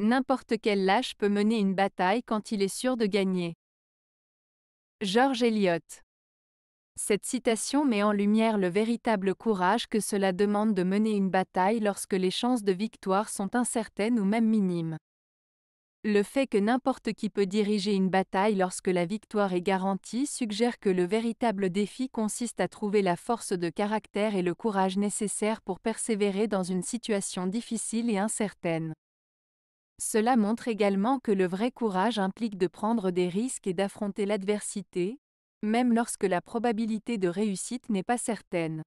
N'importe quel lâche peut mener une bataille quand il est sûr de gagner. George Eliot. Cette citation met en lumière le véritable courage que cela demande de mener une bataille lorsque les chances de victoire sont incertaines ou même minimes. Le fait que n'importe qui peut diriger une bataille lorsque la victoire est garantie suggère que le véritable défi consiste à trouver la force de caractère et le courage nécessaires pour persévérer dans une situation difficile et incertaine. Cela montre également que le vrai courage implique de prendre des risques et d'affronter l'adversité, même lorsque la probabilité de réussite n'est pas certaine.